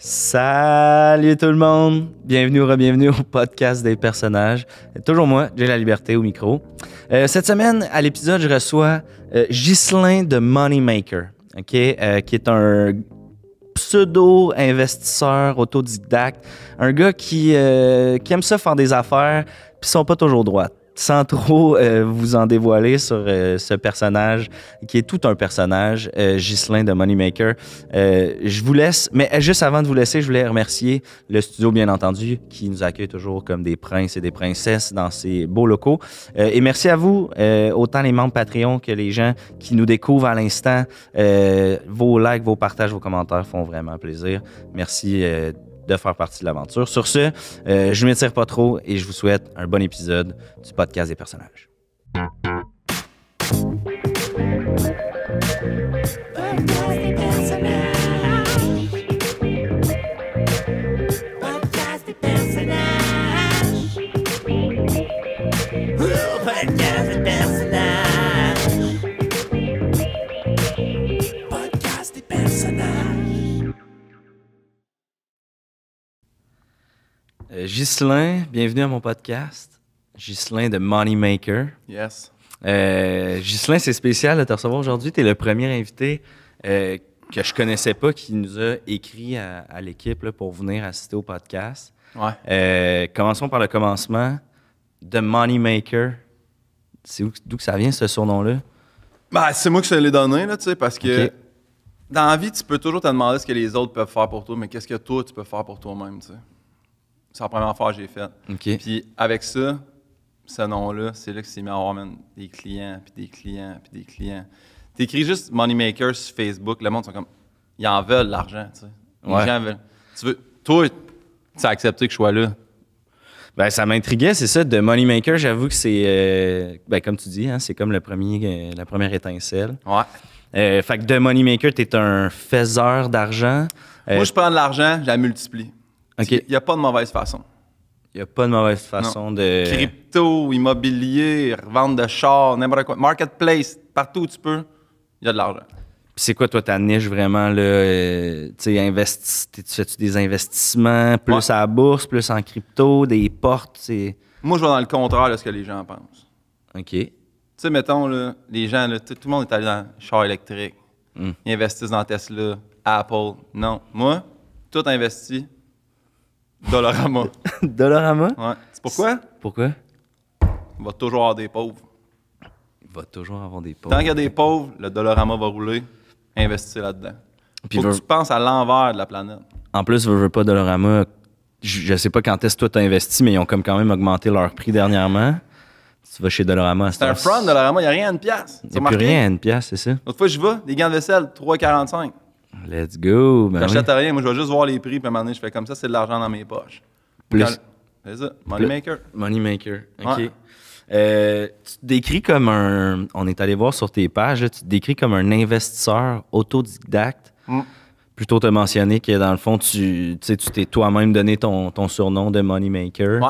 Salut tout le monde! Bienvenue ou bienvenue au podcast des personnages. Toujours moi, j'ai la liberté au micro. Euh, cette semaine, à l'épisode, je reçois Gislin euh, Ghislain de Moneymaker, ok, euh, qui est un pseudo-investisseur autodidacte, un gars qui, aime ça faire des affaires, puis sont pas toujours droites sans trop euh, vous en dévoiler sur euh, ce personnage, qui est tout un personnage, euh, Ghislain de Moneymaker. Euh, je vous laisse, mais juste avant de vous laisser, je voulais remercier le studio, bien entendu, qui nous accueille toujours comme des princes et des princesses dans ces beaux locaux. et merci à vous, autant les membres Patreon que les gens qui nous découvrent à l'instant. vos likes, vos partages, vos commentaires font vraiment plaisir. Merci de faire partie de l'aventure. Sur ce, euh, je ne m'étire pas trop et je vous souhaite un bon épisode du podcast des personnages. Euh, bienvenue à mon podcast. Ghislain de Moneymaker. Yes. Euh, c'est spécial de te recevoir aujourd'hui. Tu es le premier invité euh, que je connaissais pas qui nous a écrit à, l'équipe pour venir assister au podcast. Ouais. Euh, commençons par le commencement. The Moneymaker, c'est d'où que ça vient ce surnom-là? Ben, c'est moi qui te l'ai donné, là, tu sais, parce que dans la vie, tu peux toujours te demander ce que les autres peuvent faire pour toi, mais qu'est-ce que toi, tu peux faire pour toi-même, tu sais. C'est la première fois que j'ai fait. Puis avec ça, ce nom-là, c'est là que c'est mis à avoir des clients, puis des clients, puis des clients. T'écris juste Moneymaker sur Facebook, le monde sont comme. Ils en veulent l'argent, tu sais. Les gens Tu veux. Toi, tu as accepté que je sois là. Ben, ça m'intriguait, c'est ça, de Moneymaker. J'avoue que c'est. Euh, ben, comme tu dis, hein, c'est comme le premier, euh, la première étincelle. Ouais. Euh, fait que de Moneymaker, tu es un faiseur d'argent. Moi, je prends de l'argent, je la multiplie. Il n'y a pas de mauvaise façon. Il n'y a pas de mauvaise façon de. Crypto, immobilier, vente de chars, n'importe quoi. Marketplace, partout où tu peux, il y a de l'argent. c'est quoi, toi, ta niche vraiment? Là, euh, tu fais-tu des investissements plus à la bourse, plus en crypto, des portes? Moi, je vois dans le contraire de ce que les gens pensent. OK. Tu sais, mettons, là, les gens, tout, le monde est allé dans le char électrique. Hmm. Ils investissent dans Tesla, Apple. Non. Moi, tout investi Dollarama. Dollarama? Ouais. C'est pourquoi? Pourquoi? Il va toujours avoir des pauvres. Il va toujours avoir des pauvres. Tant qu'il y a des pauvres, le Dollarama va rouler. investir là-dedans. Puis Faut que tu penses à l'envers de la planète. En plus, je veux pas Dollarama. Je, sais pas quand est-ce que toi t'as investi, mais ils ont comme quand même augmenté leur prix dernièrement. Tu vas chez Dollarama. C'est un front, Dollarama. Il n'y a rien à une pièce. Il a plus rien à une pièce, c'est ça. L'autre fois, je vais, des gants de vaisselle, 3,45. Let's go. Ben J'achète oui. rien. Moi, je vais juste voir les prix. Puis à un moment donné, je fais comme ça, c'est de l'argent dans mes poches. Plus. C'est ça. Moneymaker. Moneymaker. OK. Euh, tu te décris comme un. On est allé voir sur tes pages, tu te décris comme un investisseur autodidacte. Mm. Plutôt te mentionner que dans le fond, tu tu t'es toi-même donné ton, ton, surnom de Moneymaker. Ouais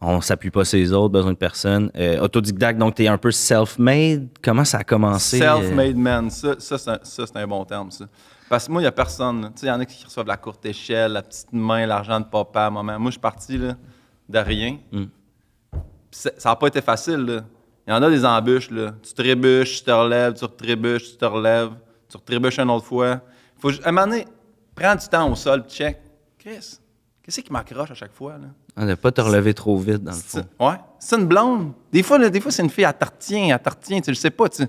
on s'appuie pas sur les autres, besoin de personne. Euh, autodidacte, donc tu es un peu self-made. Comment ça a commencé? Euh? Self-made man, ça, c'est un, bon terme, Parce que moi, il n'y a personne. il y en a qui reçoivent la courte échelle, la petite main, l'argent de papa, maman. Moi, je suis parti de rien. Mm. Ça n'a pas été facile. Il y en a des embûches. Là. Tu trébuches, tu te relèves, tu trébuches, tu te relèves, tu trébuches une autre fois. Faut, à un moment donné, prends du temps au sol, check. Chris, Qu'est-ce qui m'accroche à chaque fois? Là? On ah, ne pas te relever trop vite, dans le fond. Ouais. C'est une blonde. Des fois, des fois c'est une fille, à tertien, à t'artien. Tu le sais pas. Tu...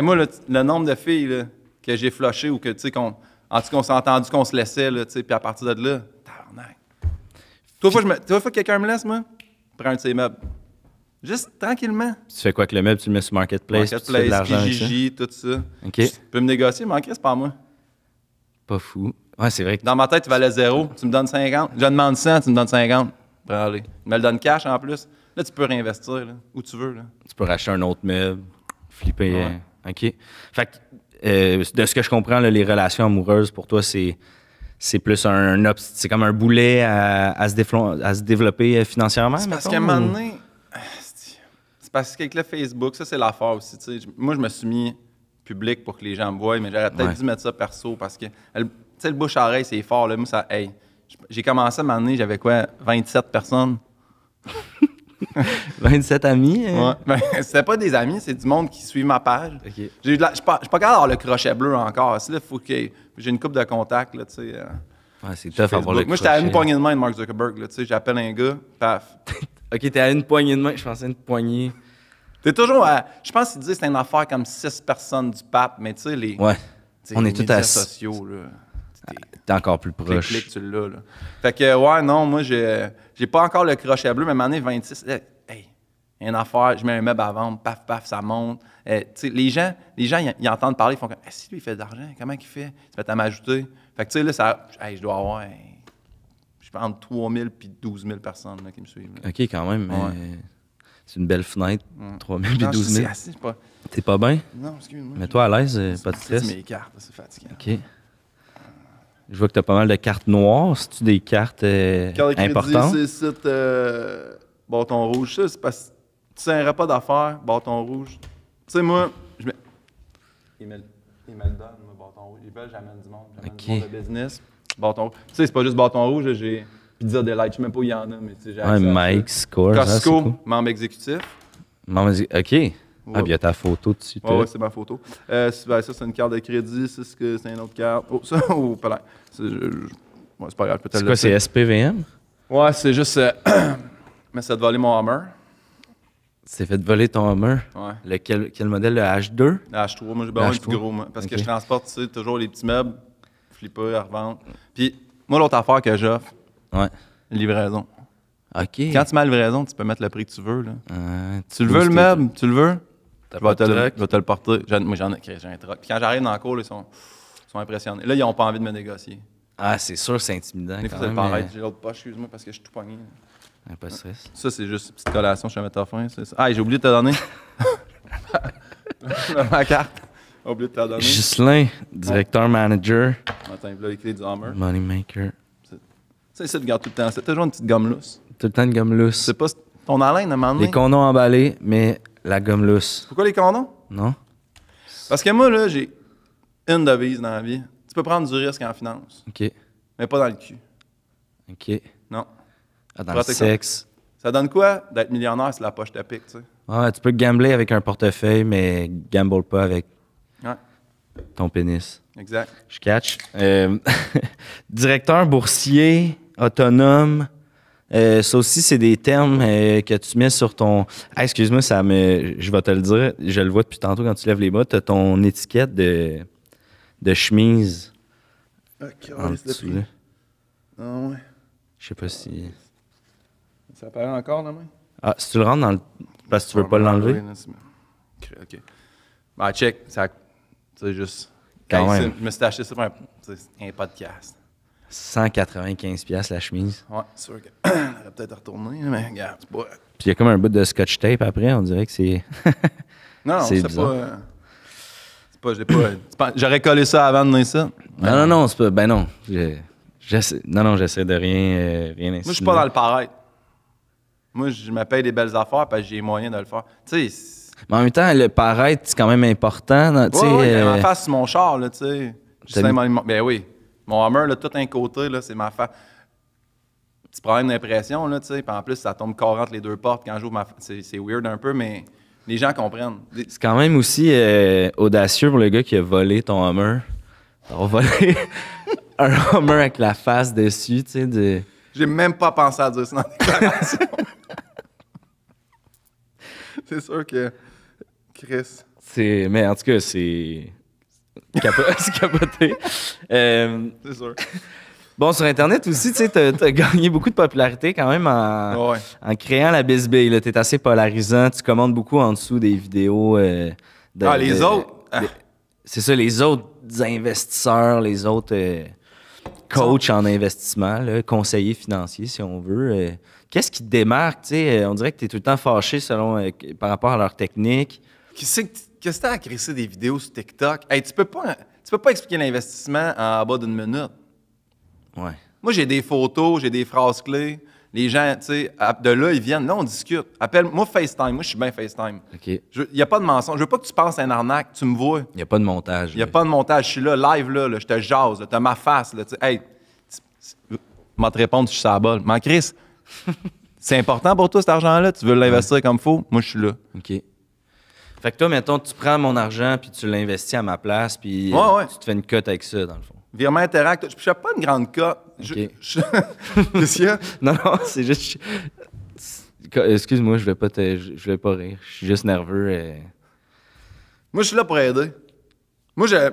moi, le, nombre de filles que j'ai flushées ou que, tu sais, qu'on, en tout qu'on s'est entendu qu'on se laissait, puis à partir de là, tabarnak. Toi, vois que quelqu'un me laisse, moi, prends un de ses meubles. Juste tranquillement. Tu fais quoi avec le meuble? Tu le mets sur Marketplace? Marketplace, tout ça. OK. Tu peux me négocier, mais en c'est pas moi. Pas fou. Ouais, c'est vrai. Dans ma tête, tu valais zéro. Tu me donnes 50. Je demande 100, tu me donnes 50. Prends allez, Tu me le donnes cash en plus. Là, tu peux réinvestir où tu veux. Là. Tu peux racheter un autre meuble, flipper. Euh, OK. Fait que, euh, de ce que je comprends, les relations amoureuses, pour toi, c'est. C'est plus un, c'est comme un boulet à, se, développer euh, financièrement. C'est parce qu'à un moment donné, c'est parce qu'avec le Facebook, ça c'est l'affaire aussi. Moi, je me suis mis public pour que les gens me voient, mais j'aurais peut-être dû mettre ça perso parce que sais, le bouche à oreille, c'est fort. Là. Moi, ça. j'ai commencé à m'amener, j'avais quoi, 27 personnes. 27 amis? Hein? Ben, pas des amis, c'est du monde qui suit ma page. Je suis pas, pas capable le crochet bleu encore. Là, faut que j'ai une coupe de contacts, là, tu sais. Euh, c'est tough avoir Moi, j'étais à une poignée de main de Mark Zuckerberg, tu sais. J'appelle un gars, paf. OK, t'es à une poignée de main. Je pensais à une poignée. T'es toujours à. Je pense qu'ils disent que c'est une affaire comme six personnes du pape, mais tu sais, les. Ouais. On est tous à. sociaux, là. T'es encore plus proche. Clic, clic, tu l'as. Là. Fait que, ouais, non, moi, j'ai, j'ai pas encore le crochet bleu, mais donné, 26, y eh, hey, une affaire, je mets un meuble à vendre, paf, paf, ça monte. Eh, tu les gens, les gens, ils, entendent parler, ils font comme, eh, si lui, il fait de l'argent, comment il fait? Tu vas t'en m'ajouter. Fait que, tu sais, là, ça, je dois avoir, je pense, entre 3 000 puis 12 000 personnes qui me suivent. OK, quand même. c'est une belle fenêtre, 3 mm. 000 puis 12 000. pas... T'es pas bien? Non, excuse-moi. Mets-toi à l'aise, euh, pas de stress. C'est mes cartes, c'est fatigant. OK. Je vois que tu as pas mal de cartes noires. C'est-tu des cartes euh, Quand importantes? Crédit, c'est euh, bâton rouge. c'est parce que tu ne un repas d'affaires, bâton rouge. Tu sais, moi, je mets. Ils me, il me le donnent, moi, bâton rouge. j'amène du monde. J'amène business. Bâton Tu sais, c'est pas juste bâton rouge, j'ai. Pizza Delight, je ne sais même pas où il y en a, mais tu sais, j'ai. Ouais, score, hein, Costco, cool. Membre exécutif. OK. Ah, bien, il y a ta photo dessus. Oui, ouais, c'est ma photo. Euh, ben, ça, c'est une carte de crédit. Ça, c'est une autre carte. Oh, ça, oh, C'est pas grave. C'est quoi, c'est SPVM? Ouais, c'est juste. Euh, mais ça te voler mon Hammer. C'est fait voler ton Hammer? Ouais. Le, quel, modèle? Le H2? Le H3. Moi, j'ai besoin du gros. Parce que je transporte tu sais, toujours les petits meubles, flipper, à revendre. Puis, moi, l'autre affaire que j'offre, ouais. livraison. OK. Quand tu mets la livraison, tu peux mettre le prix que tu veux. Là. Euh, tu le veux, le meuble? Tu le veux? je vais te, le, porter. moi, j'en ai, un truc. Puis quand j'arrive dans la cour, ils sont, impressionnés. Là, ils n'ont pas envie de me négocier. Ah, c'est sûr, c'est intimidant. Il fois, ça paraît. Euh, j'ai l'autre poche, excuse-moi, parce que je suis tout pogné. pas de stress. Ça, c'est juste une petite collation chez un ta fin. C'est Ah, j'ai oublié de te donner. Ma carte. J'ai oublié de te la donner. Gislin directeur, manager. Attends, maker les clés du Hammer. Moneymaker. ça, tu gardes tout le temps. C'est toujours une petite gomme lousse. Tout le temps une gomme lousse. C'est pas ton haleine à Les condoms emballés, mais la gomme lousse. Pourquoi les condoms? Non. Parce que moi, là, j'ai une devise dans la vie. Tu peux prendre du risque en finance. OK. Mais pas dans le cul. OK. Non. Pas ah, dans le sexe. Ça donne quoi d'être millionnaire si la poche te pique, tu tu peux gambler avec un portefeuille, mais gamble pas avec ton pénis. Exact. Je catch. Euh, directeur boursier, autonome, euh, ça aussi, c'est des termes euh, que tu mets sur ton. Ah, excuse-moi, ça me. Je vais te le dire. Je le vois depuis tantôt quand tu lèves les bras. Tu ton étiquette de, de chemise. Ok. Ah, en dessous, là. Ah ouais. Je sais pas si. Ça apparaît encore, là, Ah, si tu le rentres dans le. Parce que tu veux pas ah, l'enlever. Ok. Bah, check. Ça. C'est juste. Quand, même. Je me suis acheté ça pour un podcast. 195$ la chemise. Ouais, c'est sûr qu'elle aurait peut-être retourné, mais regarde, c'est pas. Puis il y a comme un bout de scotch tape après, on dirait que c'est. non, c'est pas. C'est pas, euh, j'ai euh, pas. J'aurais collé ça avant de donner ça. Non, non, non, c'est pas. Ben non. Non, non, j'essaie de rien, euh, Moi, je suis pas dans le paraître. Moi, je paye des belles affaires parce que j'ai les moyens de le faire. Tu sais. Mais en même temps, le paraître, c'est quand même important. Tu sais. Ouais, face mon char, là, tu sais. Ben oui. Mon hammer, là, tout un côté, là, c'est ma face. Petit problème d'impression, là, tu sais. Puis en plus, ça tombe carrément les deux portes quand j'ouvre ma C'est weird un peu, mais les gens comprennent. C'est quand même aussi euh, audacieux pour le gars qui a volé ton hammer. On volé un hammer avec la face dessus, tu sais. De... J'ai même pas pensé à dire ça dans c'est sûr que. Chris. C'est. Mais en tout cas, c'est. capoté. Euh, c'est sûr. Bon, sur Internet aussi, tu sais, t'as, gagné beaucoup de popularité quand même en, créant la tu T'es assez polarisant, tu commandes beaucoup en dessous des vidéos. Euh, ah, les autres! Ah. c'est ça, les autres investisseurs, les autres euh, coachs en investissement, conseillers financiers, si on veut. qu'est-ce qui te démarque, tu On dirait que tu es tout le temps fâché selon, par rapport à leur technique. Qui c'est que Qu'est-ce que t'as à des vidéos sur TikTok? tu peux pas, tu peux pas expliquer l'investissement en bas d'une minute. Ouais. Moi, j'ai des photos, j'ai des phrases clés. Les gens, tu sais, de là, ils viennent. Là, on discute. Appelle-moi FaceTime. Moi, je suis bien FaceTime. OK. Il n'y a pas de mensonge. Je veux pas que tu penses à un arnaque. Tu me vois. Il n'y a pas de montage. Il n'y a pas de montage. Je suis là, live, là. je te jase. Tu as ma face. Là, sais. hey, je te répondre je suis à Mais Chris, c'est important pour toi, cet argent-là. Tu veux l'investir comme il faut. Moi, je suis là. OK. Fait que toi, mettons, tu prends mon argent puis tu l'investis à ma place puis euh, tu te fais une cote avec ça, dans le fond. Virement Interact, je ne pas une grande cote. Monsieur, non, non, c'est juste. Excuse-moi, je vais pas te... je vais pas rire. Je suis juste nerveux. Moi, je suis là pour aider. Moi, je,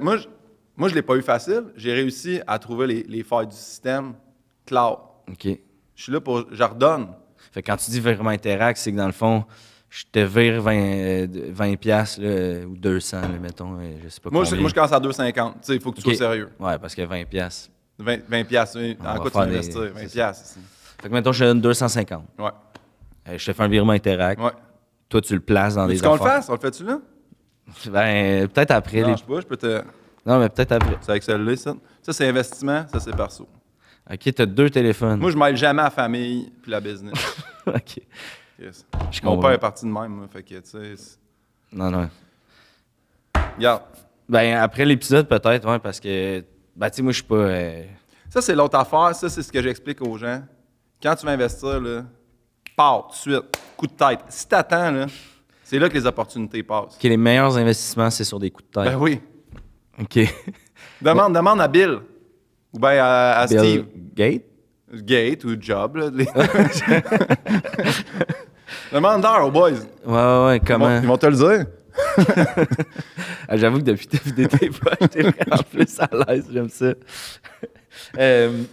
moi, l'ai pas eu facile. J'ai réussi à trouver les, les failles du système cloud. OK. Je suis là pour. redonne. Fait que quand tu dis Virement interact, c'est que dans le fond, je te vire 20, euh, ou 200, mettons, euh, je sais pas moi, je, moi, je commence à 250, tu sais, il faut que tu sois sérieux. Ouais, parce que 20 pièces 20, 20 en quoi tu investis? 20 pièces Fait que, mettons, je te donne 250. Ouais. Euh, je te fais un virement Interact. Ouais. Toi, tu le places dans des. Est-ce qu'on le fasse? On le fait-tu là? Ben, peut-être après. Non, les... pas, je peux te... Non, mais peut-être après. C'est avec celle-là, ça? Ça, c'est investissement, ça, c'est perso. OK, t'as deux téléphones. Moi, je m'aide jamais à la famille puis la business. OK. Je Mon père est parti de même, fait que, tu sais. Non, non. Regarde. Ben, après l'épisode, peut-être, ouais, parce que. Ben, tu sais, moi, je suis pas. Euh, Ça, c'est l'autre affaire. Ça, c'est ce que j'explique aux gens. Quand tu vas investir, là, part, tout de suite, coup de tête. Si t'attends, là, c'est là que les opportunités passent. que les meilleurs investissements, c'est sur des coups de tête. Ben oui. OK. Demande, demande à Bill. Ou bien à, Steve. Gate? Gate ou Job, là, demande mandar, aux boys. Ouais, ouais, ouais, comment? Ils vont, te le dire. Ah, j'avoue que depuis des j'étais vraiment plus à l'aise, j'aime ça. Euh,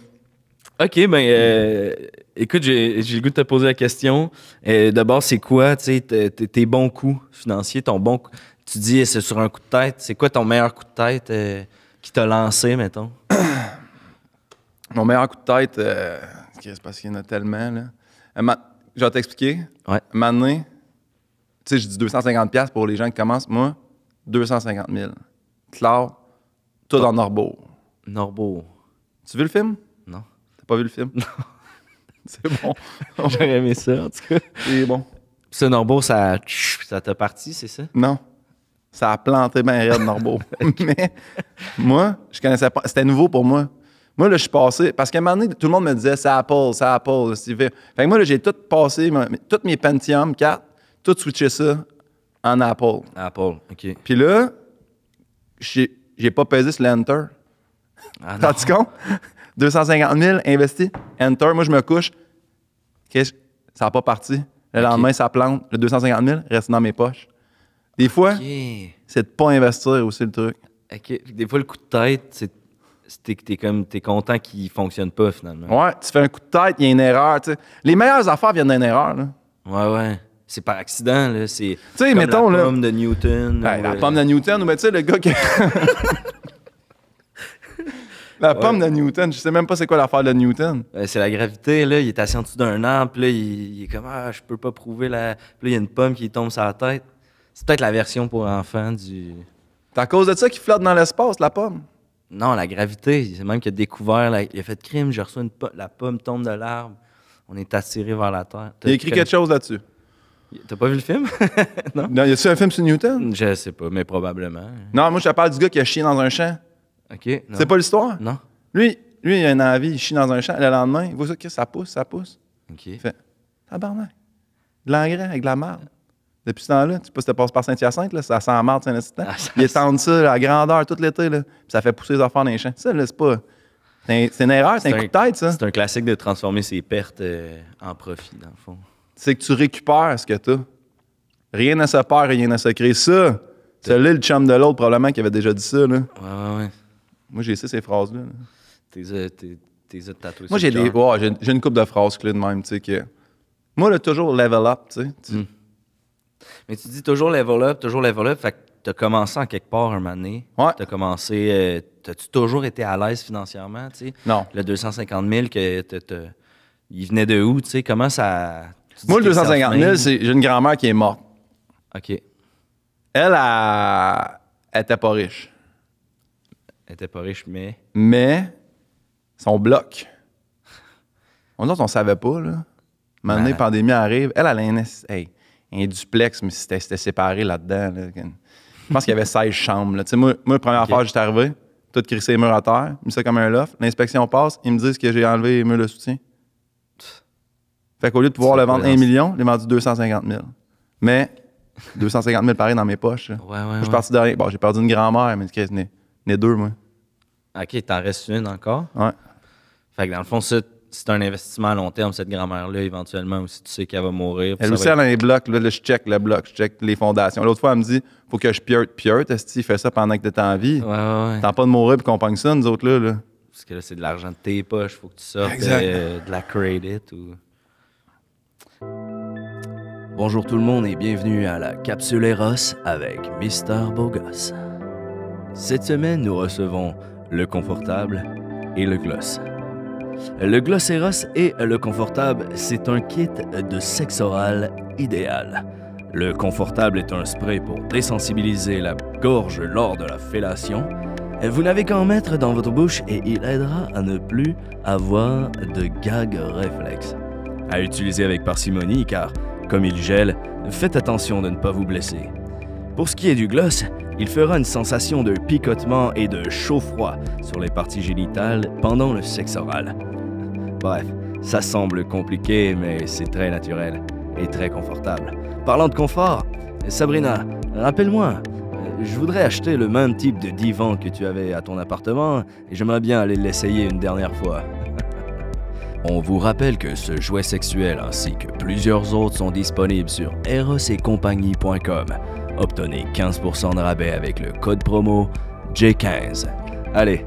ok, ben, euh, écoute, j'ai le goût de te poser la question. Euh, d'abord, c'est quoi tes bons coups financiers, ton bon Tu dis eh, c'est sur un coup de tête. C'est quoi ton meilleur coup de tête qui t'a lancé, mettons? Mon meilleur coup de tête, c'est parce qu'il y en a tellement. Là je vais t'expliquer. Ouais. Maintenant, tu sais, je dis 250$ pour les gens qui commencent. Moi, 250 000. Claire, tout dans Norbeau. Norbeau. Tu vu le film? Non. T'as pas vu le film? Non. C'est bon. J'aurais aimé ça, en tout cas. C'est bon. Ce Norbeau, ça, ça t'a parti, c'est ça? Non. Ça a planté bien de Norbourg. Mais moi, je connaissais pas. C'était nouveau pour moi. Moi, là, je suis passé, parce qu'à un moment donné, tout le monde me disait, c'est Apple, c'est Apple, c'est Fait que moi, j'ai tout passé, toutes mes Pentium 4, tout switché ça en Apple. Apple, OK. Puis là, j'ai pas pesé sur l'Enter. Ah, T'as-tu compte? 250 000 investi, Enter, moi, je me couche. Qu'est-ce ça n'a pas parti. Le lendemain, ça plante. Le 250 000 reste dans mes poches. Des fois, c'est de pas investir aussi le truc. OK. Des fois, le coup de tête, c'est c'est que t'es es content qu'il fonctionne pas finalement. Ouais, tu fais un coup de tête, il y a une erreur. T'sais. Les meilleures affaires viennent d'une erreur. Là. Ouais, ouais. C'est par accident, là. C'est comme mettons, la pomme de Newton. Ben, la euh, pomme de Newton, ou ben, tu sais, le gars qui... La pomme de Newton, je sais même pas c'est quoi l'affaire de Newton. Ben, c'est la gravité, là. Il est assis en dessous d'un arbre, puis là, il, est comme Ah, je peux pas prouver la. là, il y a une pomme qui tombe sur la tête. C'est peut-être la version pour enfants du. C'est à cause de ça qu'il flotte dans l'espace, la pomme. Non, la gravité, c'est même qu'il a découvert, la, il a fait crime, j'ai reçu la pomme tombe de l'arbre, on est attiré vers la terre. Il a écrit quelque chose là-dessus. T'as pas vu le film? non? non? Y a-tu un film sur Newton? Je sais pas, mais probablement. Non, moi, je te parle du gars qui a chié dans un champ. OK. C'est pas l'histoire? Non. Lui, lui, il a un avis. il chie dans un champ. Le lendemain, il voit ça, ça pousse, ça pousse. OK. Il fait, tabarnak, de l'engrais avec de la marde depuis ce temps-là. Tu sais pas si passes par Saint-Hyacinthe, là, ça sent marre, tu sais, Ils étendent ça là, à grandeur tout l'été, là, puis ça fait pousser les enfants dans les champs. Ça, là, c'est pas. C'est, une erreur, c'est, un, coup de tête, ça. C'est un classique de transformer ses pertes euh, en profit, dans le fond. C'est que tu récupères ce que tu Rien ne se perd, rien ne se crée. Ça, c'est là le chum de l'autre, probablement, qui avait déjà dit ça. Là. Ouais, ouais, ouais. Moi, j'ai essayé ces phrases-là. Euh, t'es, t'es, t'es euh, tatoué Moi, j'ai, des, j'ai, une coupe de phrases clés de même, tu sais, que... Moi, là, toujours level up, tu sais. Hmm. Mais tu dis toujours level up, toujours level Fait que t'as commencé en quelque part un moment donné. Ouais. T'as commencé. Euh, t'as-tu toujours été à l'aise financièrement, tu sais? Non. Le 250 000 que il venait de où, tu sais? Comment ça. Moi, le 250 000, c'est j'ai une grand-mère qui est morte. OK. Elle, elle, elle était pas riche. Elle était pas riche, mais. Mais, son bloc. On dit on savait pas, là. Maintenant, la pandémie arrive. Elle, elle a un un duplex, mais c'était séparé là-dedans. Je pense qu'il y avait 16 chambres. Là. Moi, moi, première fois affaire, j'étais arrivé, tout crissé les murs à terre, mis ça comme un lof. L'inspection passe, ils me disent que j'ai enlevé les murs de soutien. Fait qu'au lieu de pouvoir le vendre 1 million, j'ai vendu 250 000. Mais 250 000 pareil dans mes poches. Ouais, ouais, moi, je suis Bon, j'ai perdu une grand-mère, mais n'est deux, moi. OK, t'en restes une encore? Ouais. Fait que dans le fond, ça, c'est un investissement à long terme, cette grand-mère-là, éventuellement, ou si tu sais qu'elle va mourir. Elle aussi, elle a les blocs. Là, je check le bloc, je check les fondations. L'autre fois, elle me dit faut que je pieute, pieute. Est-ce tu fait ça pendant que t'es en vie ouais, ouais. T'as pas de mourir puis qu'on pogne ça, nous autres, là. Parce que là, c'est de l'argent de tes poches. Faut que tu sortes euh, de la credit ou. Bonjour tout le monde et bienvenue à la Capsule Eros avec Mister Bogos. Cette semaine, nous recevons le confortable et le gloss. Le Glosseros et le Confortable, c'est un kit de sexe oral idéal. Le Confortable est un spray pour désensibiliser la gorge lors de la fellation. Vous n'avez qu'à en mettre dans votre bouche et il aidera à ne plus avoir de gag réflexe. À utiliser avec parcimonie car, comme il gèle, faites attention de ne pas vous blesser. Pour ce qui est du gloss, il fera une sensation de picotement et de chaud-froid sur les parties génitales pendant le sexe oral. Bref, ça semble compliqué, mais c'est très naturel et très confortable. Parlant de confort, Sabrina, rappelle-moi, je voudrais acheter le même type de divan que tu avais à ton appartement et j'aimerais bien aller l'essayer une dernière fois. On vous rappelle que ce jouet sexuel ainsi que plusieurs autres sont disponibles sur erosetcompagnie.com. Obtenez 15% de rabais avec le code promo J15. Allez,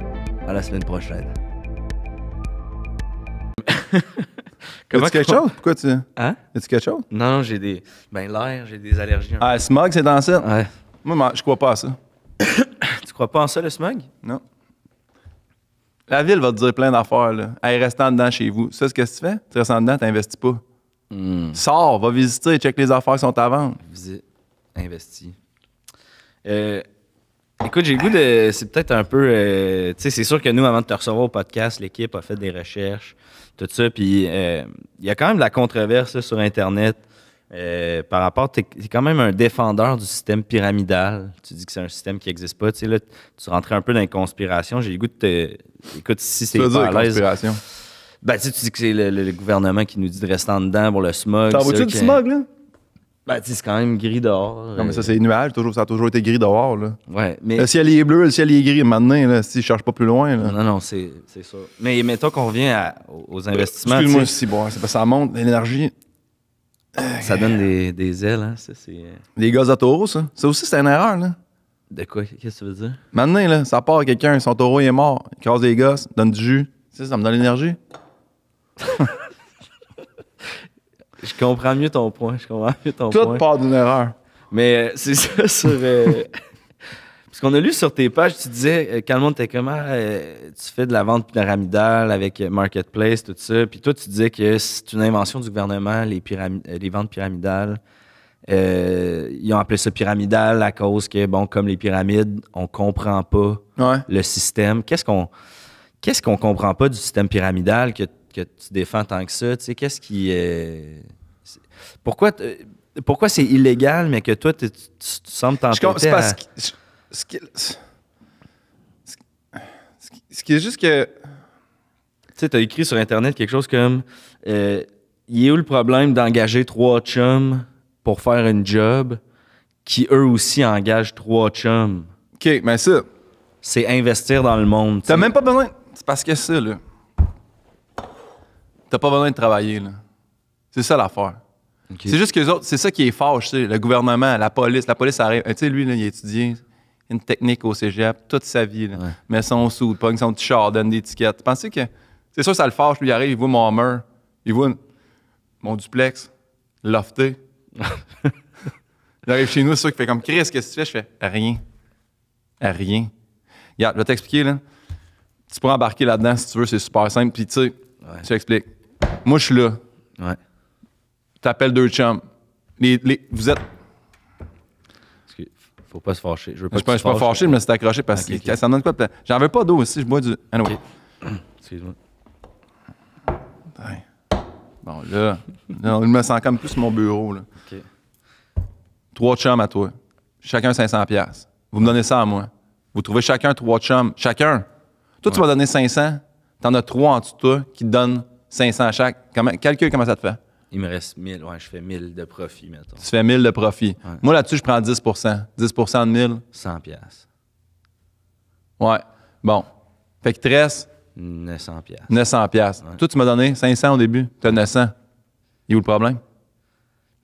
à la semaine prochaine. Comment As-tu quelque chose? Pourquoi tu. Hein? As-tu quelque chose? Non, j'ai des. Ben, l'air, j'ai des allergies. Ah, le smog, c'est dans ça? Ouais. Moi, je crois pas à ça. tu crois pas en ça, le smog? Non. La ville va te dire plein d'affaires, là. Elle reste en dedans chez vous. Ça, c'est ce que tu fais? Tu restes en dedans, t'investis pas. Hmm. Sors, va visiter, check les affaires qui sont à vendre. Visite investi. Euh, écoute, j'ai le goût de. C'est peut-être un peu. Euh, tu sais, c'est sûr que nous, avant de te recevoir au podcast, l'équipe a fait des recherches, tout ça. Puis euh, il y a quand même de la controverse sur Internet par rapport. Tu es, quand même un défendeur du système pyramidal. Tu dis que c'est un système qui n'existe pas. Tu sais, tu rentrais un peu dans les conspiration. J'ai le goût de te. Écoute, si c'est pas à l'aise. Ben, tu dis que c'est le, gouvernement qui nous dit de rester en dedans pour le smog. T'en veux tu du smog, là? Ben, c'est quand même gris dehors. Non, euh, mais ça, c'est les nuages. ça a toujours été gris dehors. Là. Ouais, mais... Le ciel est bleu, le ciel est gris. Maintenant, là, si je cherche pas plus loin. Là. Non, non, c'est ça. Mais mettons qu'on revient aux euh, investissements. Excuse-moi, si parce que ça monte, l'énergie. Euh, ça donne des, des ailes. Hein, ça, des gaz à taureau, ça. Ça aussi, c'est une erreur. Là. De quoi Qu'est-ce que tu veux dire Maintenant, là, ça part à quelqu'un, son taureau il est mort, il crase des gosses, donne du jus. Ça, ça me donne l'énergie. je comprends mieux ton point. Je comprends mieux ton Tout part d'une erreur. Mais euh, c'est ça sur. Euh, parce qu'on a lu sur tes pages, tu disais, euh, quand le monde comment, ah, tu fais de la vente pyramidale avec Marketplace, tout ça. Puis toi, tu disais que c'est une invention du gouvernement, les, les ventes pyramidales. ils ont appelé ça pyramidal à cause que, bon, comme les pyramides, on comprend pas le système. Qu'est-ce qu'on qu'est-ce qu'on comprend pas du système pyramidal que que tu défends tant que ça? Tu sais, qu'est-ce qui est. Pourquoi, euh, pourquoi c'est illégal, mais que toi, tu, sembles t'empêcher c'est parce que, ce, qui, est juste que... Tu sais, t'as écrit sur Internet quelque chose comme... il euh, il est eu le problème d'engager trois chums pour faire un job qui, eux aussi, engagent trois chums? OK, mais ça... C'est investir dans le monde. T'as même pas besoin... C'est parce que ça, là t'as pas besoin de travailler. Là. C'est ça l'affaire. C'est juste que les autres, c'est ça qui est sais, le gouvernement, la police. La police arrive. Tu sais, lui, là, il a étudié une technique au cégep toute sa vie. Là. Mais son sou, pogne son t-shirt donne des étiquettes. Pensez que. C'est sûr, ça le fâche. Lui, il arrive, il voit mon mur, il voit mon duplex, lofté. il arrive chez nous, c'est sûr qu'il fait comme Chris, qu'est-ce que tu fais Je fais rien. Rien. Regarde, je vais t'expliquer. là. Tu peux embarquer là-dedans si tu veux, c'est super simple. Puis tu sais, je tu expliques moi, je suis là. Ouais. T'appelles deux chums. Les, les, vous êtes. ne faut pas se fâcher. Je veux pas je, peux pas, suis pas fâché, mais c'est accroché parce que ça ça donne quoi? J'en veux pas d'eau aussi, je bois du. Excuse-moi. Bon, là, non, je me sens comme plus mon bureau. Là. Ok. Trois chums à toi. Chacun 500$. Vous me donnez ça à moi. Vous trouvez chacun trois chums. Chacun. Toi, tu vas donner 500. T'en as trois en dessous de toi qui te donnent 500 chaque. calcule comment ça te fait. Il me reste 1000. Ouais, je fais 1000 de profit, maintenant. Tu fais 1000 de profit. Moi, là-dessus, je prends 10 10 de 1000. 100 pièces. Ouais. Bon. Fait que 13. 900 pièces. 900 pièces. Toi, tu m'as donné 500 au début. Tu as 900. Il est où le problème?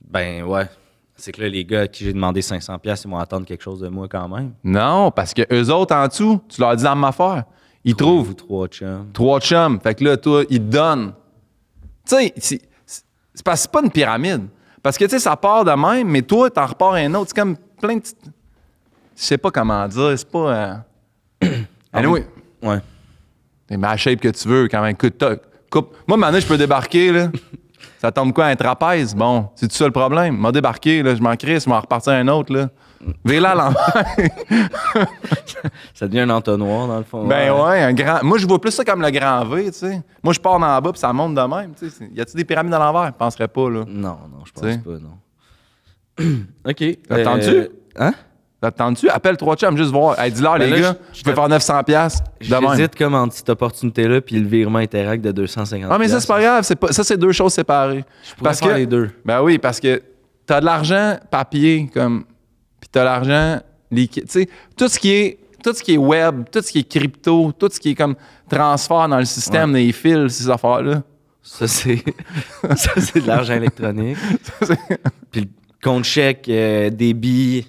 Ben, ouais. C'est que là, les gars à qui j'ai demandé 500 pièces, ils vont attendre quelque chose de moi quand même. Non, parce que eux autres, en dessous, tu leur dis la ma affaire. Il trouve. Trois chums. Trois chums. Fait que là, toi, il donne. Tu sais, c'est parce c'est pas une pyramide. Parce que, tu sais, ça part de même, mais toi, t'en repars un autre. C'est comme plein de petites. Je sais pas comment dire. C'est pas. Euh... Ah oui, Ouais. T'es ma shape que tu veux quand même. Coupe. coupe. Moi, maintenant, je peux débarquer, là. ça tombe quoi, un trapèze? Bon, c'est tout ça le problème. M'a débarqué, là. Je m'en crisse, je m'en repartir un autre, là. Vire-la à l'envers. ça devient un entonnoir, dans le fond. Ben ouais. un grand. Moi, je vois plus ça comme le grand V, tu sais. Moi, je pars en bas, puis ça monte de même. Tu sais. Y a-t-il des pyramides à l'envers? Je penserais pas, là. Non, non, je pense pas, non. OK. Euh, T'as-tu? Hein? T'attends-tu? Appelle trois chums, juste voir. Hey, dis-leur, ben les gars, je peux faire 900 pièces J'hésite comme entre cette opportunité-là puis le virement Interact de 250 Ah, mais ça, c'est pas grave. ça, c'est deux choses séparées. Je parce faire que, les deux. Ben oui, parce que t'as de l'argent papier, comme de l'argent liquide. Tu sais, tout ce qui est tout ce qui est web, tout ce qui est crypto, tout ce qui est comme transfert dans le système, des fils, ces affaires-là. Ça, c'est, ça, c'est de l'argent électronique. Puis le compte chèque, euh, débit.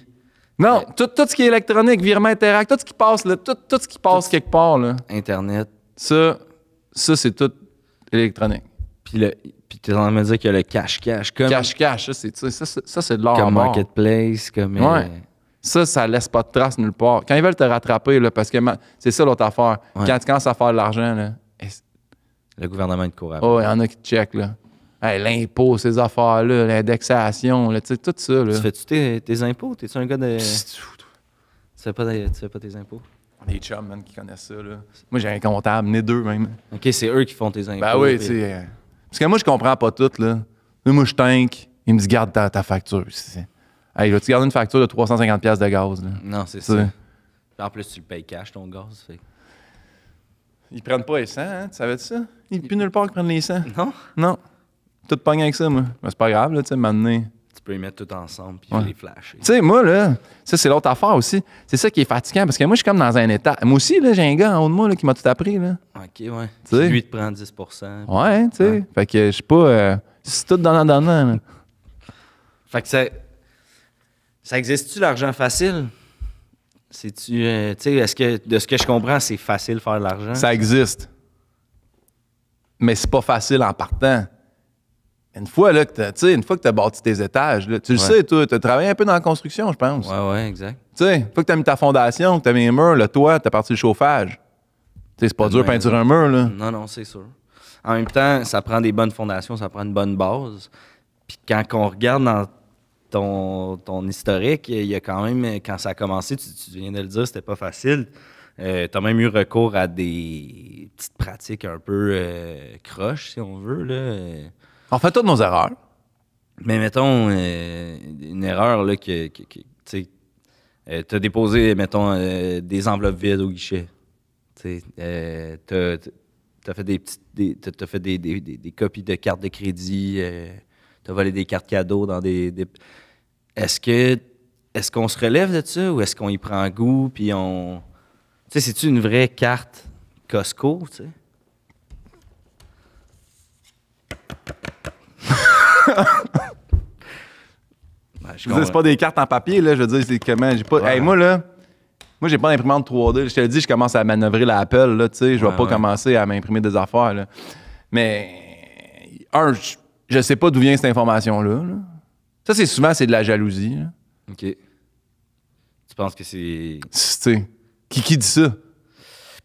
Non, tout, tout, ce qui est électronique, virement interact, tout ce qui passe, là, tout, tout, ce qui passe quelque part. Là, Internet. Ça, ça c'est tout électronique. Puis le, puis t'es en train de me dire qu'il y a le cash-cash. Comme... Cash-cash, ça, c'est, ça, c'est de l'or. Comme marketplace, comme. Euh, ouais. Ça, ça laisse pas de trace nulle part. Quand ils veulent te rattraper, là, parce que c'est ça l'autre affaire. Quand tu commences à faire de l'argent, là, le gouvernement est courable. Oh, il y en a qui check, là. Hey, l'impôt, ces affaires-là, l'indexation, là, tout ça. Là. Tu fais-tu tes, impôts? T'es-tu un gars de. tu fais, pas pas tes impôts? Les chums, man, qui connaissent ça, là. Moi, j'ai un comptable, né deux, même. OK, c'est eux qui font tes ben impôts. Ben oui, tu sais. Parce que moi, je comprends pas tout, là. Moi, je tank. Il me dit, garde ta, facture. Hey, vas tu garder une facture de 350$ de gaz, là. Non, c'est ça. En plus, tu le payes cash, ton gaz. Ils prennent pas les 100, hein? Tu savais ça? Ils, plus nulle part qu'ils prennent les 100. Non? Non. Tout pogne avec ça, moi. Mais c'est pas grave, là, tu sais, m'amener tu peux les mettre tout ensemble puis les flasher. Tu sais, moi, là, ça, c'est l'autre affaire aussi. C'est ça qui est fatigant parce que moi, je suis comme dans un état. Moi aussi, là, j'ai un gars en haut de moi là, qui m'a tout appris. Là. OK, ouais. tu Lui, il te prend 10 Ouais, tu sais. Fait que je suis pas. c'est euh, tout dans donnant. fait que ça. Ça existe-tu l'argent facile? C'est-tu. Euh, tu sais, est-ce que de ce que je comprends, c'est facile faire de l'argent? Ça existe. Mais c'est pas facile en partant une fois là, que tu une fois que as bâti tes étages, tu le sais, toi, tu as travaillé un peu dans la construction, je pense. Ouais, ouais, exact. Tu sais, une fois que tu as mis ta fondation, que tu as mis un mur le toit, tu as parti le chauffage. c'est pas dur de ben, peindre un mur, là. Non, non, c'est sûr. En même temps, ça prend des bonnes fondations, ça prend une bonne base. Puis quand on regarde dans ton, historique, il y a quand même, quand ça a commencé, tu, viens de le dire, c'était pas facile. Euh, tu as même eu recours à des petites pratiques un peu euh, croches, si on veut. Là on fait toutes nos erreurs. Mais mettons euh, une erreur là, que, tu sais, euh, t'as déposé, mettons, euh, des enveloppes vides au guichet. Tu sais, fait des copies de cartes de crédit, as volé des cartes cadeaux dans des. Est-ce que est-ce qu'on se relève de ça ou est-ce qu'on y prend goût puis on. Tu sais, c'est-tu une vraie carte Costco, tu sais? je c'est pas des cartes en papier, là. Je veux dire, c'est comment. J'ai pas. moi, là. Moi, j'ai pas d'imprimante 3D. Je te le dis, je commence à manœuvrer la Apple, là, tu sais. Je vais pas commencer à m'imprimer des affaires, Mais, je, sais pas d'où vient cette information-là. Ça, c'est souvent, c'est de la jalousie. OK. Tu penses que c'est... Tu qui, qui dit ça?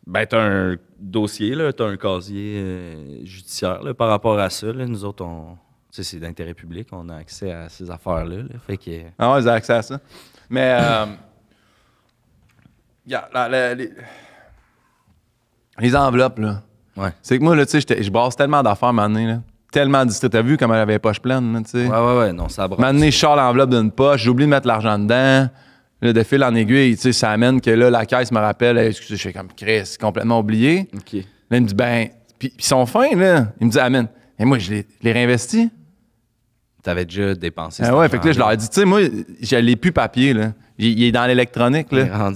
Ben, t'as un dossier, là. T'as un casier euh, judiciaire, par rapport à ça, Nous autres, on sais, c'est d'intérêt public, on a accès à ces affaires-là. là. Fait que... Euh, ah ouais, ils ont accès à ça. Mais, euh, les... enveloppes, là. Ouais. C'est que moi, là, tu sais, je brasse tellement d'affaires, maintenant, là. Tellement distrait. T'as vu comment elle avait poche pleine, tu sais. Ouais, ouais, ouais, non, ça brasse. Maintenant, je sors l'enveloppe d'une poche, j'oublie de mettre l'argent dedans. Là, de fil en aiguille, tu sais, ça amène que là, la caisse me rappelle, « excusez, je suis comme Chris, complètement oublié. OK. Là, il me dit, ben, puis ils sont fins, là. Il me dit, amène. Et moi, je je les réinvestis avais déjà dépensé. Ah ouais, fait que là, je leur ai dit, tu sais, moi, j'allais plus papier, là. Il, est dans l'électronique, là.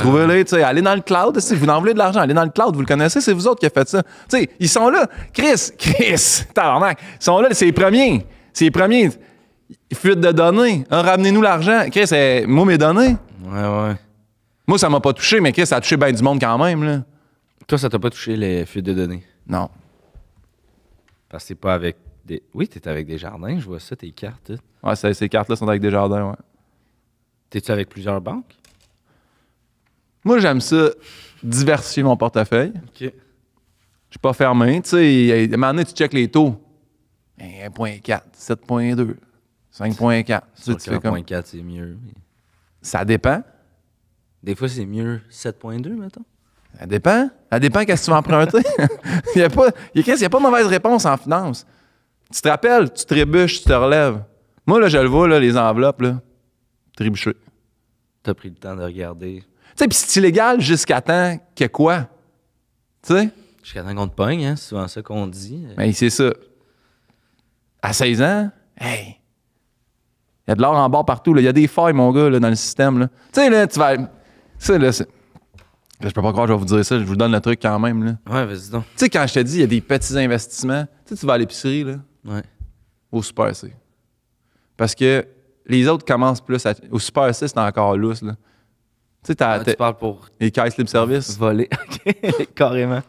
Trouvez-le, tu sais. Allez dans le cloud, si vous en voulez de l'argent, allez dans le cloud, vous le connaissez, c'est vous autres qui avez fait ça. Tu sais, ils sont là. Chris, Chris, tabarnak. Ils sont là, c'est les premiers. C'est les premiers. Fuite de données. Ah, ramenez-nous l'argent. Chris, eh, moi, mes données. Ouais, ouais. Moi, ça m'a pas touché, mais Chris, ça a touché bien du monde quand même, là. Toi, ça t'a pas touché les fuites de données? Non. Parce que c'est pas avec oui Oui, t'es avec des jardins, je vois ça, tes cartes. Ouais, ces cartes-là sont avec des jardins, ouais. T'es-tu avec plusieurs banques? Moi, j'aime ça, diversifier mon portefeuille. OK. Je suis pas fermé. Tu sais, à un moment donné, tu checkes les taux. 1.4, 7.2, 5.4. 5.4, c'est mieux. Ça dépend. Des fois, c'est mieux 7.2, mettons. Ça dépend. Ça dépend qu'est-ce que tu vas emprunter. il n'y a, pas... a, pas de mauvaise réponse en finance. Tu te rappelles, tu trébuches, tu te relèves. Moi, là, je le vois, là, les enveloppes, là, trébucher. T'as pris le temps de regarder. Tu sais, puis c'est illégal jusqu'à temps que quoi? Tu sais? Jusqu'à temps qu'on te pogne, hein, c'est souvent ça qu'on dit. Mais ben, c'est ça. À 16 ans, hey, il y a de l'or en bas partout, là. il y a des failles, mon gars, là, dans le système. Là. Tu sais, là, tu vas. sais, là, c'est. je peux pas croire que je vais vous dire ça, je vous donne le truc quand même. Là. Ouais, vas-y donc. Tu sais, quand je te dis, il y a des petits investissements, tu sais, tu vas à l'épicerie, là, Ouais. Au Super C. Parce que les autres commencent plus à. Au Super C, c'est encore lousse, là. Tu sais, ah, tu parles pour. Les caisses libre-service. Voler. Carrément.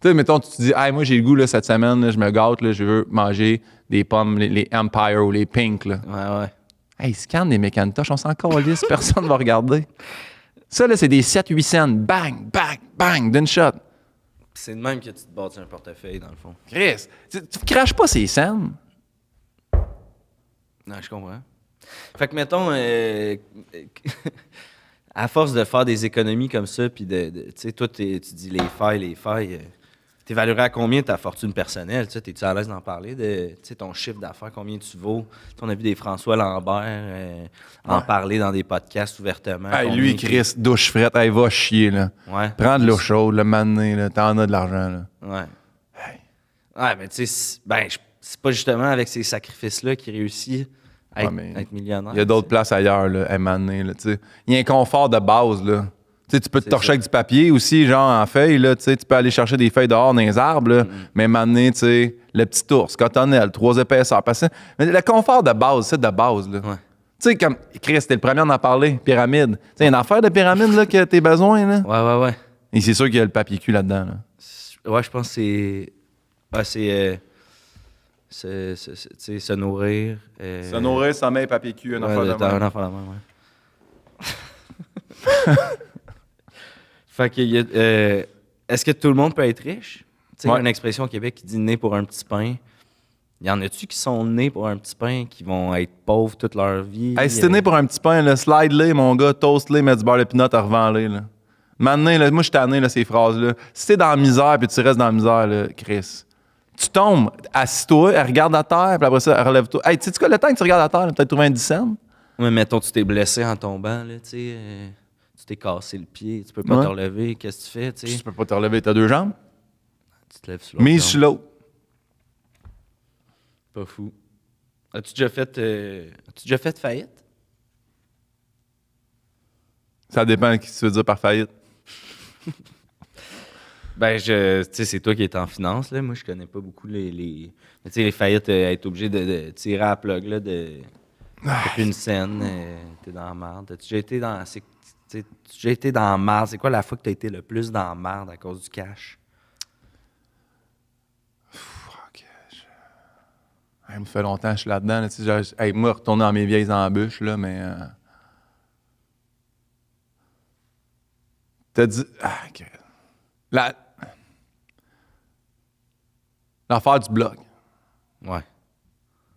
Tu sais, mettons, tu te dis, hey, moi, j'ai le goût, là, cette semaine, je me gâte, là, je veux manger des pommes, les, Empire ou les Pink, là. Ouais, ouais. Hey, scanne les mécanitoches, on s'en calisse, personne ne va regarder. Ça, là, c'est des 7-8 cents. Bang, bang, bang, d'une shot c'est de même que tu te sur un portefeuille, dans le fond. Chris, tu, craches pas ces scènes. Non, je comprends. Fait que, mettons, euh, à force de faire des économies comme ça, puis de, tu sais, toi, tu dis les failles, les failles. Euh, tu valoré à combien ta fortune personnelle? tu t'es-tu à l'aise d'en parler? De, ton chiffre d'affaires, combien tu vaux? on a vu des François Lambert euh, en parler dans des podcasts ouvertement. lui, Chris, douche frette, va chier. Là. Prends de l'eau chaude, le mané, t'en as de l'argent. Là. Ouais. mais tu sais, ben, c'est pas justement avec ces sacrifices-là qu'il réussit à, être, millionnaire. Il y a d'autres places ailleurs, là, à Il y a un confort de base, là sais, tu peux te torcher avec du papier aussi, genre en feuilles. Là, tu peux aller chercher des feuilles dehors dans les arbres, là, mm tu mais m'amener le petit ours, cotonnelle, trois épaisseurs. Parce mais le confort de base, c'est de base. Là. Tu sais, comme Chris, t'es le premier à en parler, pyramide. Tu une affaire de pyramide là, que t'es besoin. Là. Ouais, ouais, ouais. Et c'est sûr qu'il y a le papier cul là-dedans. Ouais, je pense que c'est. c'est. Euh, se, se, se, euh, se, nourrir. sans Se nourrir, papier cul, un enfant de, main. Un enfant de main, ouais. Fait que, euh, est-ce que tout le monde peut être riche? Tu sais, une expression au Québec qui dit né pour un petit pain. Il y en a-tu qui sont nés pour un petit pain, qui vont être pauvres toute leur vie? Hey, si t'es né pour un petit pain, le slide-les, mon gars, toast-les, mets du beurre de pinot, revends-les. Là. Maintenant, là, moi, je suis tanné, là, ces phrases-là. Si t'es dans la misère puis tu restes dans la misère, Chris, tu tombes, assis-toi, regarde à terre, puis après ça, relève-toi. Hey, tu sais quoi, le temps que tu regardes à terre, peut-être trouver un Mais mettons, tu t'es blessé en tombant, là, tu sais. Euh, tu t'es cassé le pied, tu peux pas t'enlever te relever, qu'est-ce que tu fais? Tu, tu peux pas te relever, t'as deux jambes? Tu te lèves sur l'autre. Mise sur l'autre. Pas fou. As-tu déjà fait, euh, as déjà fait faillite? Ça dépend de ce que tu veux dire par faillite. ben, je, sais, c'est toi qui es en finance, là. Moi, je connais pas beaucoup les. les... tu sais, les faillites, euh, être obligé de, tirer à la plug, là, de. Ah, une scène, tu euh, t'es dans la merde. J'ai tu déjà été dans. C'est j'ai été dans merde. C'est quoi la fois que tu as été le plus dans merde à cause du cash? OK. Ah, me fait longtemps que je suis là-dedans. hey, moi, retourner dans mes vieilles embûches, là, mais. Euh, t'as dit. Ah, L'affaire du blog. Ouais.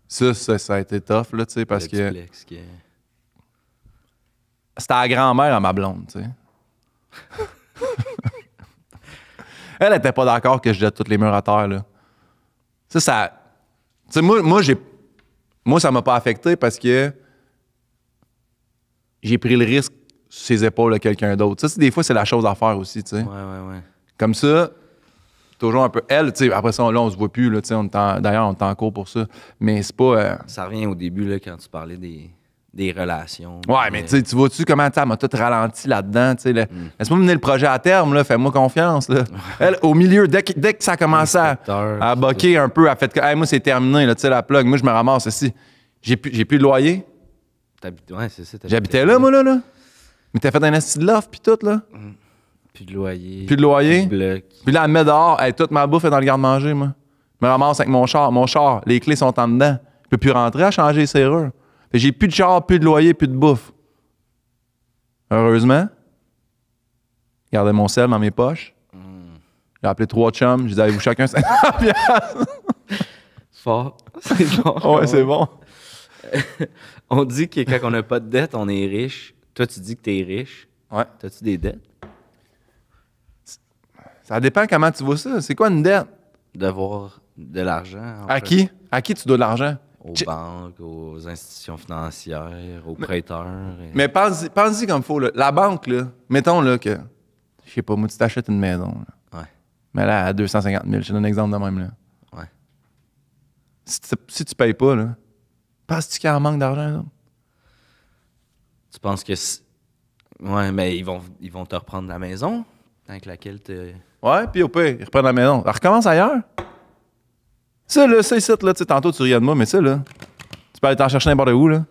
Ça, ça, a été tough, là, tu sais, parce que c'était la grand-mère à ma blonde, tu sais. elle était pas d'accord que je jette toutes les murs à terre, là. Ça, Tu sais, moi, j'ai. Moi, ça m'a pas affecté parce que j'ai pris le risque sur ses épaules à quelqu'un d'autre. Ça, des fois, c'est la chose à faire aussi, tu sais. Comme ça, toujours un peu. Elle, tu sais, après ça, là, on se voit plus, là, tu sais. D'ailleurs, on est en pour ça. Mais c'est pas. Euh, ça revient au début, là, quand tu parlais des des relations. Ouais, mais, euh, tu vois-tu comment ça m'a tout ralenti là-dedans? Là. Mm. Laisse-moi mener le projet à terme, là, fais-moi confiance. Là. au milieu, dès que, ça a commencé à, à boquer un peu, à fait que moi, c'est terminé, là, la plug, moi, je me ramasse ici. J'ai plus, plus de loyer. Ouais, c'est ça. J'habitais là, moi, là. là. Mais t'as fait un assis de l'offre, puis tout, là. Puis mm. Plus de loyer. Plus de loyer. Puis là, elle me met dehors. toute ma bouffe est dans le garde-manger, moi. Je me ramasse avec mon char. Mon char, les clés sont en dedans. Je peux plus rentrer à changer les serrures. J'ai plus de char, plus de loyer, plus de bouffe. Heureusement, gardais mon sel dans mes poches. J'ai appelé trois chums, je dit « vous chacun 500 Fort. C'est bon. Ouais, c'est bon. on dit que quand on n'a pas de dette, on est riche. Toi, tu dis que tu es riche. Ouais. T'as-tu des dettes? Ça dépend comment tu vois ça. C'est quoi une dette? D'avoir de l'argent. À qui? À qui tu dois de l'argent? aux banques, aux institutions financières, aux prêteurs. Mais pense-y comme il faut. La banque, là, mettons là, que, je sais pas, moi, tu t'achètes une maison. Là. Ouais. Mais là, à 250 000, je te donne un exemple de même. Là. Ouais. Si, tu tu payes pas, là, penses-tu qu'il y a un manque d'argent? Tu penses que. Ouais, mais ils vont, ils vont te reprendre la maison avec laquelle tu. Ouais, puis au pire, ils reprennent la maison. Alors, recommence ailleurs. Ça, là, ça, ici, là, tu sais, tantôt, tu riais de moi, mais ça, là, tu peux aller t'en chercher n'importe où, là.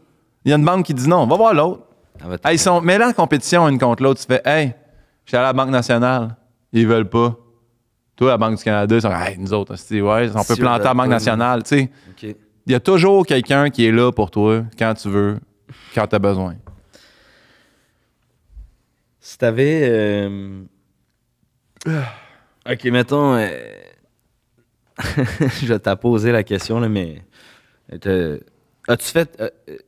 Il y a une banque qui dit non, on va voir l'autre. Ah, ils sont mêlés en compétition une contre l'autre. Tu fais, hey, je suis allé à la Banque nationale. Ils veulent pas. Toi, la Banque du Canada, ils sont, hey, nous autres, on, ouais, on peut planter la Banque nationale, tu sais. Il y a toujours quelqu'un qui est là pour toi quand tu veux, quand tu as besoin. Si t'avais. Euh, avais... Ah. Ok, mettons. Euh, je t'ai posé la question, là, mais euh, as-tu fait. Euh, euh,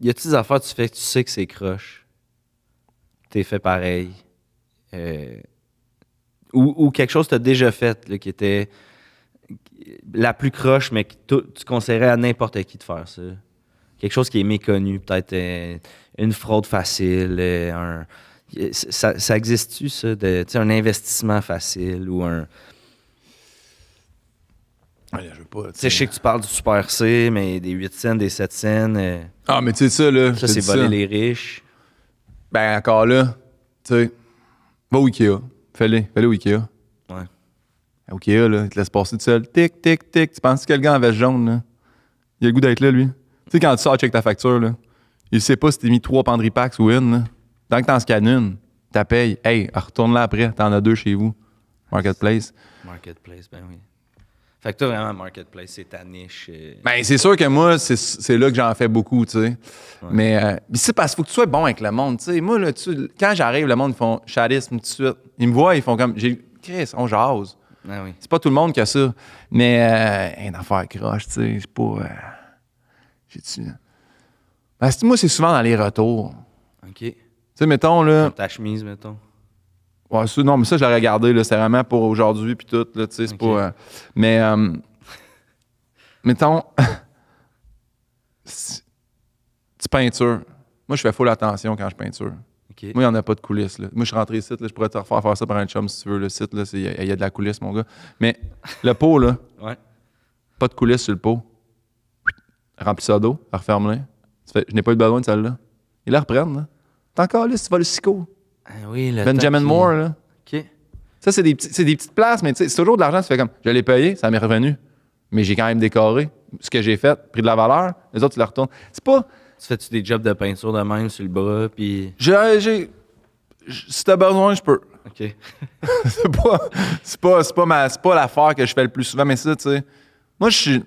y a-tu des affaires que tu fais que tu sais que c'est croche? T'es fait pareil? ou, quelque chose que as déjà fait qui était la plus croche, mais que tu conseillerais à n'importe qui de faire ça? Quelque chose qui est méconnu, peut-être une fraude facile, un. Ça, existe-tu, ça? De, un investissement facile ou un je, sais que tu parles du Super C, mais des 8 cents, des 7 cents. Euh, ah, mais tu sais, ça, là. Ça, c'est voler les riches. Ben, encore là, tu sais, va au Ikea. Fais-le, fais-le au Ikea. Ouais. Au Ikea, là, il te laisse passer tout seul. Tic, tic, tic. Tu penses que le gars en veste jaune, là, il a le goût d'être là, lui. Tu sais, quand tu sors, check ta facture, là. Il sait pas si t'as mis trois packs ou une, là. Tant que t'en scannes une, t'as payes. Hey, retourne-la après. T'en as deux chez vous. Marketplace. Marketplace, ben oui. Fait que toi, vraiment, Marketplace, c'est ta niche. Ben, c'est sûr que moi, c'est là que j'en fais beaucoup, tu sais. Euh, mais c'est parce qu'il faut que tu sois bon avec le monde, tu sais. Moi, là, quand j'arrive, le monde, ils font charisme tout de suite. Ils me voient, ils font comme, Chris, on jase. Ah oui. C'est pas tout le monde qui a ça. Mais, euh, une affaire croche, tu sais. C'est pas. Euh, j'ai-tu. Hein? Ben, moi, c'est souvent dans les retours. OK. Tu sais, mettons, là. ta chemise, mettons. Ouais, non, mais ça, je l'ai regardé, là. C'est vraiment pour aujourd'hui, puis tout, là, c'est euh, mais, euh, mettons, tu peinture. Moi, je fais full attention quand je peinture. Moi, il n'y en a pas de coulisses. Là. Moi, je suis rentré ici, là, je pourrais te refaire faire ça par un chum si tu veux. Le site, il y, a de la coulisse, mon gars. Mais le pot, là, ouais. pas de coulisses sur le pot. Remplis ça d'eau, referme-le. Je n'ai pas eu besoin de celle-là. Il la reprend. Là. T'es encore là si tu vas le psycho ah Benjamin Moore, là. OK. Ça, c'est des, petites places, mais c'est toujours de l'argent. Tu fais comme, je l'ai payé, ça m'est revenu. Mais j'ai quand même décoré ce que j'ai fait, pris de la valeur. Les autres, tu le retournes. pas. Tu fais-tu des jobs de peinture de même sur le bras, puis. Euh, j'ai. Si t'as besoin, je peux. OK. c'est pas. C'est pas, pas, pas l'affaire que je fais le plus souvent, mais ça, tu sais. Moi, je suis.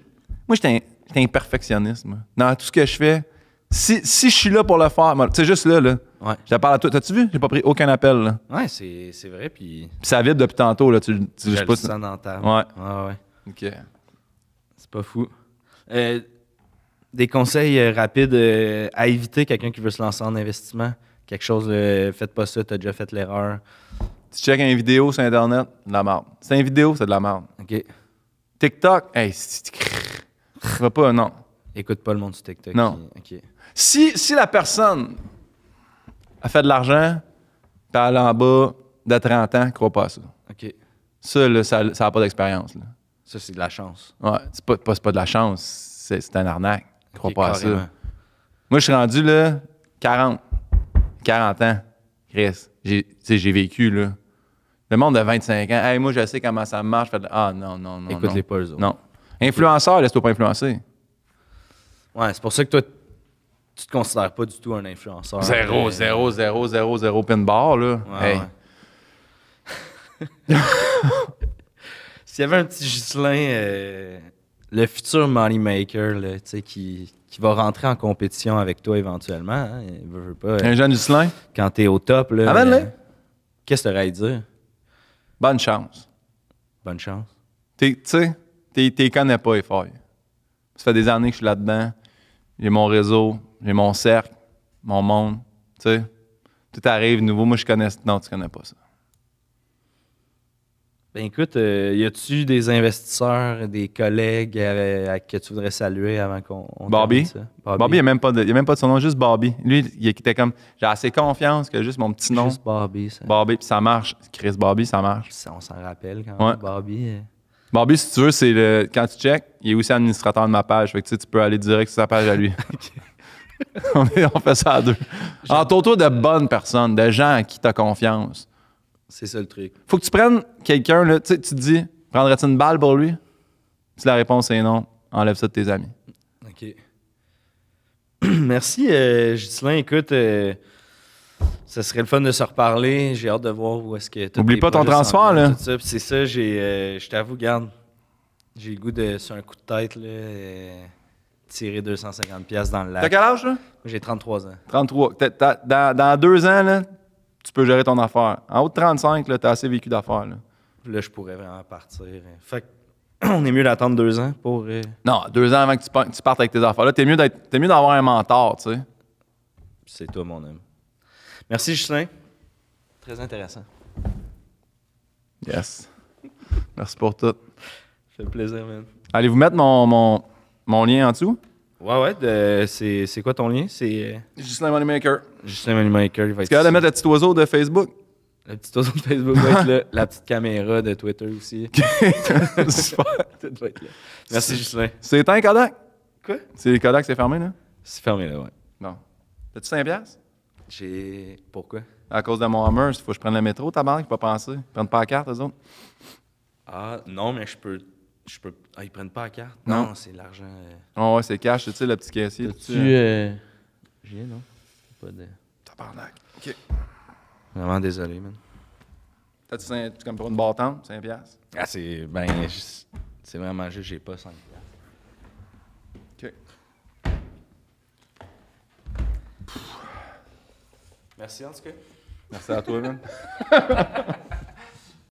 Moi, j'étais un, un perfectionniste. Dans tout ce que je fais, si, je suis là pour le faire, tu sais, juste là, là. Ouais. Je parle à toi. T'as-tu vu? J'ai pas pris aucun appel, là. Ouais, c'est, vrai. Puis. ça vibre depuis tantôt, là. Tu, je dans ta... Ouais. ouais. OK. C'est pas fou. Euh, des conseils euh, rapides euh, à éviter quelqu'un qui veut se lancer en investissement. Quelque chose, faites pas ça, t'as déjà fait l'erreur. Tu checkes une vidéo sur Internet, de la merde. C'est une vidéo, c'est de la merde. OK. TikTok, hey, si tu. pas, non. Écoute pas le monde sur TikTok. Non. OK. Si, la personne a fait de l'argent, par elle est en bas de 30 ans, crois pas à ça. OK. Ça, ça n'a pas d'expérience. Ça, c'est de la chance. Ouais, c'est pas, de la chance, c'est, un arnaque. Crois pas à ça. Moi, je suis rendu là, 40, 40 ans, Chris. J'ai, j'ai vécu, là. Le monde de 25 ans, hey, moi, je sais comment ça marche. ah, non, non, non. Écoute-les pas, les autres. Non. Influenceur, laisse-toi pas influencer. Ouais, c'est pour ça que toi, tu te considères pas du tout un influenceur. Zéro, zéro, zéro, zéro, zéro pin bar, là. Ouais, S'il y avait un petit Gislain, euh, le futur moneymaker, là, tu qui, qui va rentrer en compétition avec toi éventuellement, hein, il veut, pas, un jeune euh, Ghislain? Quand t'es au top, là. Euh, qu'est-ce que t'aurais à dire? Bonne chance. Bonne chance. Tu sais, t'es connais pas, les Ça fait des années que je suis là-dedans j'ai mon réseau, j'ai mon cercle, mon monde. Tu sais, tout arrive nouveau. Moi, je connais. Non, tu connais pas ça. Ben écoute, euh, y a-tu des investisseurs, des collègues euh, à, que tu voudrais saluer avant qu'on. Barbie. Ça? Barbie. Barbie, il n'y a, même pas de, même pas de son nom, juste Barbie. Lui, il était comme. J'ai assez confiance que juste mon petit nom. Juste Barbie, ça. Barbie, puis ça marche. Chris Barbie, ça marche. on s'en rappelle quand même. Barbie. Barbie, si tu veux, c'est le... quand tu check, il est aussi administrateur de ma page. Fait que, tu, sais, tu peux aller direct sur sa page à lui. on, on, fait ça à deux. Entoure-toi de bonnes personnes, de gens à qui tu as confiance. C'est ça le truc. Faut que tu prennes quelqu'un, là, tu te dis, prendrais-tu une balle pour lui? Si la réponse est non, enlève ça de tes amis. OK. Merci, euh, Écoute, euh, ça serait le fun de se reparler. J'ai hâte de voir où est-ce que. Oublie pas ton transfert, là. C'est ça, euh, je t'avoue, garde. J'ai le goût de, sur un coup de tête, euh, tirer 250$ dans le lac. T'as quel âge, là? J'ai 33 ans. 33. dans, deux ans, là, tu peux gérer ton affaire. En haut de 35, là, t'as assez vécu d'affaires, là. Là, je pourrais vraiment partir. Hein. Fait on est mieux d'attendre deux ans pour. Euh, non, deux ans avant que tu, partes avec tes affaires. Là, t'es mieux d'avoir un mentor, tu sais. C'est toi, mon homme. Merci, Justin. Très intéressant. Yes. Merci pour tout. Ça fait plaisir, man. Allez-vous mettre mon, mon, mon lien en dessous? Ouais, ouais. c'est c'est quoi ton lien? C'est Justin euh, Moneymaker. Justin Moneymaker. Il va Est-ce de mettre le petit oiseau de Facebook? Le petit oiseau de Facebook va être là. La petite caméra de Twitter aussi. Super. Merci, Justin. C'est éteint, Kodak? Quoi? C'est Kodak, c'est fermé, là? C'est fermé, là, ouais. Non. T'as-tu 5 piastres? J'ai. Pourquoi? À cause de mon Hummer, il faut que je prenne le métro, ta banque, pas penser. Ils prennent pas la carte, eux autres. Ah, non, mais je peux. Je peux... Ah, ils prennent pas la carte? Non, c'est l'argent. Oh, ouais, c'est cash, tu sais, le petit caissier. tu. Hein. Euh... J'ai, non? Pas de. Tabarnak. OK. Vraiment désolé, man. T'as-tu comme pour une bâtante, 5 piastres? Ah, c'est. Ben, c'est vraiment juste, j'ai pas 5 piastres. OK. Pfff... Merci en tout cas. Merci à toi, même.